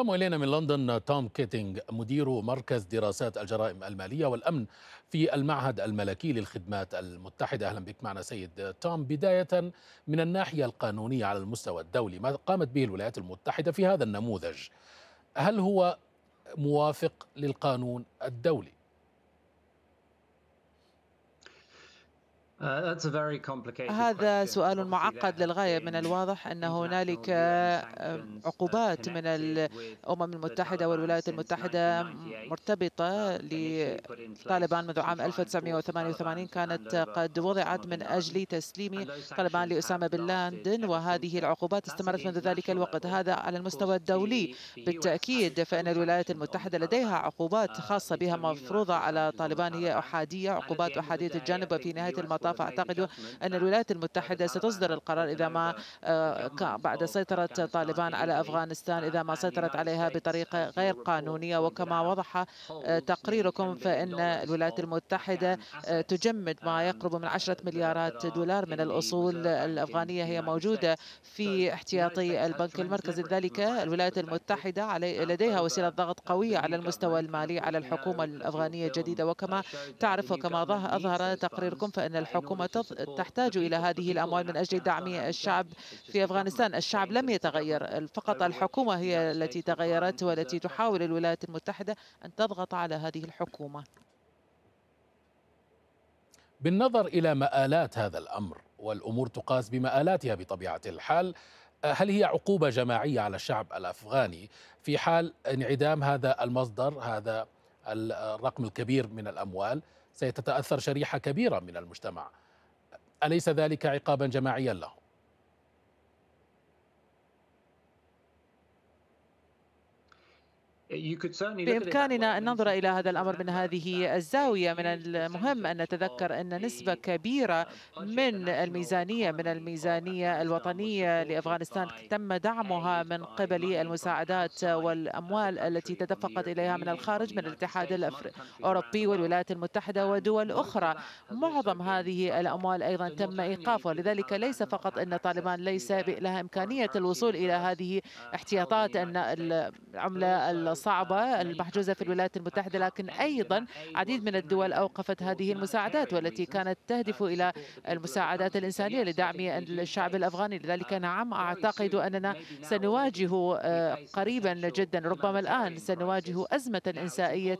ينضم الينا من لندن توم كيتينج مدير مركز دراسات الجرائم الماليه والامن في المعهد الملكي للخدمات المتحده اهلا بك معنا سيد توم بدايه من الناحيه القانونيه على المستوى الدولي ما قامت به الولايات المتحده في هذا النموذج هل هو موافق للقانون الدولي Uh, هذا سؤال معقد للغاية من الواضح أن هنالك uh, عقوبات من الأمم المتحدة والولايات المتحدة مرتبطة لطالبان منذ عام 1988 كانت قد وضعت من أجل تسليم طالبان لأسامة بن لادن وهذه العقوبات استمرت منذ ذلك الوقت هذا على المستوى الدولي بالتأكيد فإن الولايات المتحدة لديها عقوبات uh, خاصة بها مفروضة على طالبان هي أحادية عقوبات أحادية الجانب وفي نهاية المطاف فأعتقد أن الولايات المتحدة ستصدر القرار إذا ما آه، بعد سيطرة طالبان على أفغانستان إذا ما سيطرت عليها بطريقة غير قانونية وكما وضح آه، تقريركم فإن الولايات المتحدة آه، تجمد ما يقرب من عشرة مليارات دولار من الأصول الأفغانية هي موجودة في احتياطي البنك المركزي لذلك الولايات المتحدة لديها وسيلة ضغط قوية على المستوى المالي على الحكومة الأفغانية الجديدة وكما تعرف وكما أظهر تقريركم فإن الحكومة الحكومة تحتاج إلى هذه الأموال من أجل دعم الشعب في أفغانستان الشعب لم يتغير فقط أيوة. الحكومة هي التي تغيرت والتي تحاول الولايات المتحدة أن تضغط على هذه الحكومة بالنظر إلى مآلات هذا الأمر والأمور تقاس بمآلاتها بطبيعة الحال آه، هل هي عقوبة جماعية على الشعب الأفغاني في حال انعدام هذا المصدر هذا الرقم الكبير من الأموال سيتتأثر شريحة كبيرة من المجتمع أليس ذلك عقابا جماعيا له؟ بإمكاننا أن ننظر إلى هذا الأمر من هذه الزاوية من المهم أن نتذكر أن نسبة كبيرة من الميزانية من الميزانية الوطنية لأفغانستان تم دعمها من قبل المساعدات والأموال التي تدفقت إليها من الخارج من الاتحاد الأوروبي والولايات المتحدة ودول أخرى معظم هذه الأموال أيضا تم إيقافها لذلك ليس فقط أن طالبان ليس لها إمكانية الوصول إلى هذه احتياطات أن العملة صعبة المحجوزة في الولايات المتحدة لكن أيضا عديد من الدول أوقفت هذه المساعدات والتي كانت تهدف إلى المساعدات الإنسانية لدعم الشعب الأفغاني لذلك نعم أعتقد أننا سنواجه آه، قريبا جدا ربما الآن سنواجه أزمة إنسائية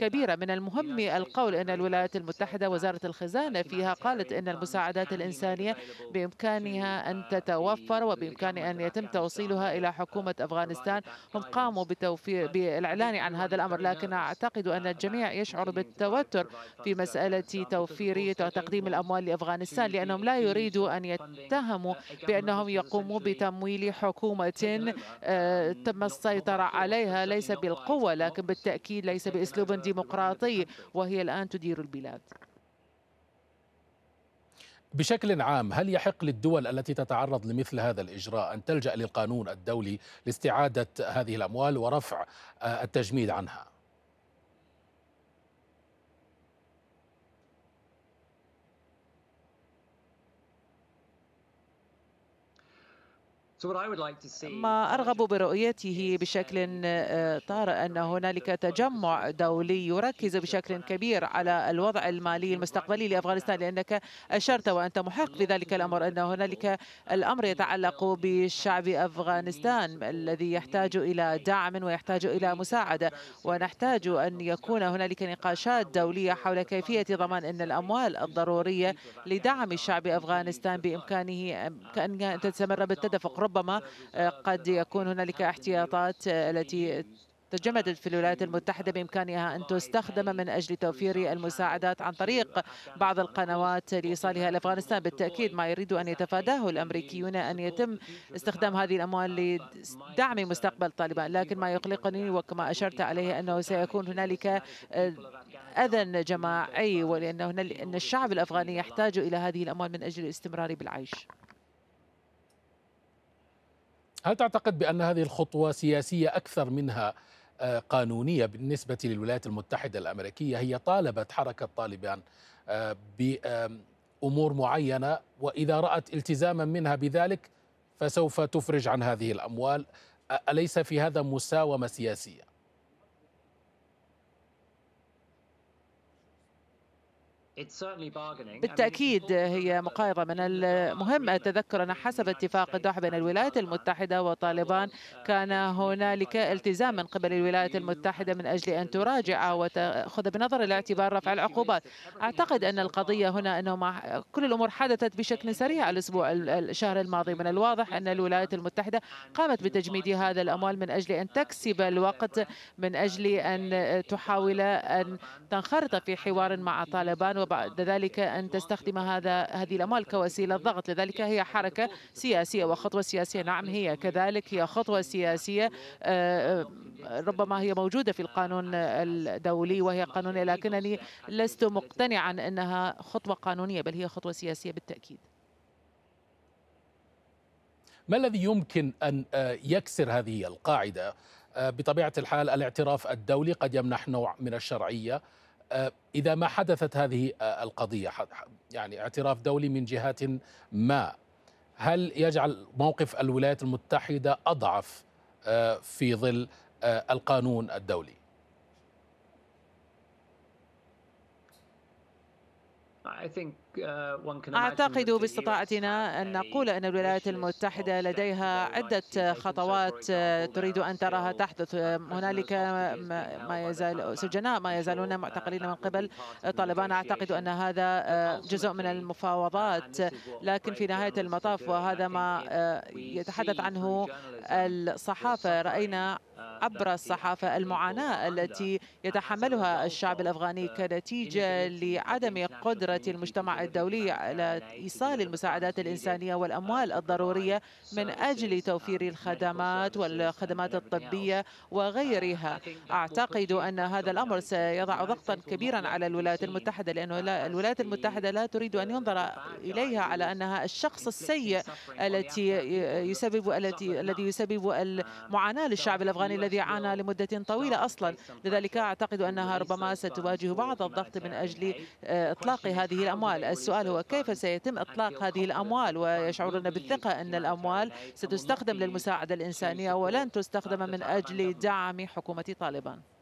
كبيرة من المهم القول أن الولايات المتحدة وزارة الخزانة فيها قالت أن المساعدات الإنسانية بإمكانها أن تتوفر وبإمكان أن يتم توصيلها إلى حكومة أفغانستان هم قاموا بتوفير بالإعلان عن هذا الأمر لكن أعتقد أن الجميع يشعر بالتوتر في مسألة توفير وتقديم الأموال لأفغانستان لأنهم لا يريدوا أن يتهموا بأنهم يقوموا بتمويل حكومة آه، تم السيطرة عليها ليس بالقوة لكن بالتأكيد ليس بأسلوب ديمقراطي وهي الآن تدير البلاد بشكل عام هل يحق للدول التي تتعرض لمثل هذا الإجراء أن تلجأ للقانون الدولي لاستعادة هذه الأموال ورفع التجميد عنها؟ ما أرغب برؤيته بشكل آه، طارئ أن هنالك تجمع دولي يركز بشكل كبير على الوضع المالي المستقبلي لأفغانستان لأنك أشرت وأنت محق بذلك الأمر أن هنالك الأمر يتعلق بشعب أفغانستان الذي يحتاج إلى دعم ويحتاج إلى مساعدة ونحتاج أن يكون هنالك نقاشات دولية حول كيفية ضمان أن الأموال الضرورية لدعم شعب أفغانستان بإمكانه أن تستمر بالتدفق ربما آه، قد يكون هنالك احتياطات آه، التي تجمدت في الولايات المتحدة بإمكانها أن تستخدم من أجل توفير المساعدات عن طريق بعض القنوات لإيصالها لأفغانستان بالتأكيد ما يريد أن يتفاداه الأمريكيون أن يتم استخدام هذه الأموال لدعم مستقبل طالبان لكن ما يقلقني وكما أشرت عليه أنه سيكون هنالك آه، أذى جماعي ولأن الشعب الأفغاني يحتاج إلى هذه الأموال من أجل الاستمرار بالعيش هل تعتقد بأن هذه الخطوة سياسية أكثر منها آه، قانونية بالنسبة للولايات المتحدة الأمريكية هي طالبت حركة طالبان آه، بأمور معينة وإذا رأت التزاما منها بذلك فسوف تفرج عن هذه الأموال أليس في هذا مساومة سياسية؟ بالتأكيد هي مقايضة من المهم التذكر أن حسب اتفاق الدوحة بين الولايات المتحدة وطالبان uh, كان هنالك التزام من قبل الولايات المتحدة من أجل أن تراجع وتأخذ بنظر الاعتبار رفع العقوبات أعتقد أن القضية هنا أنه مع كل الأمور حدثت بشكل سريع الأسبوع الشهر الماضي من الواضح أن الولايات المتحدة قامت بتجميد هذا الأموال من أجل أن تكسب الوقت من أجل أن تحاول أن تنخرط في حوار مع طالبان بعد ذلك أن تستخدم هذا هذه الأموال كوسيلة ضغط لذلك هي حركة سياسية وخطوة سياسية نعم هي كذلك هي خطوة سياسية آه، آه، ربما هي موجودة في القانون الدولي وهي قانونية لكنني لست مقتنعا أنها خطوة قانونية بل هي خطوة سياسية بالتأكيد ما الذي يمكن أن آه، يكسر هذه القاعدة بطبيعة الحال الاعتراف الدولي قد يمنح نوع من الشرعية إذا ما حدثت هذه آه، القضية يعني اعتراف دولي من جهات ما هل يجعل موقف الولايات المتحدة أضعف آه، في ظل آه، القانون الدولي؟ I think أعتقد باستطاعتنا أن نقول أن الولايات المتحدة لديها عدة خطوات تريد أن تراها تحدث هنالك ما يزال سجناء ما يزالون uh, معتقلين من قبل طالبان أعتقد أن هذا آه، جزء من المفاوضات لكن في نهاية uh, المطاف وهذا ما آه، يتحدث عنه الصحافة رأينا uh, عبر الصحافة المعاناة التي يتحملها الشعب الأفغاني كنتيجة لعدم قدرة المجتمع الدولي على إيصال المساعدات الإنسانية والأموال الضرورية من أجل توفير الخدمات والخدمات الطبية وغيرها أعتقد أن هذا الأمر سيضع ضغطا كبيرا على الولايات المتحدة لأن الولايات المتحدة لا تريد أن ينظر إليها على أنها الشخص السيء التي يسبب التي الذي يسبب المعاناة للشعب الأفغاني الذي عانى لمدة طويلة أصلا لذلك أعتقد أنها ربما ستواجه بعض الضغط من أجل آه، إطلاق هذه الأموال السؤال هو كيف سيتم إطلاق هذه الأموال ويشعرون بالثقة أن الأموال ستستخدم للمساعدة الإنسانية ولن تستخدم من أجل دعم حكومة طالبان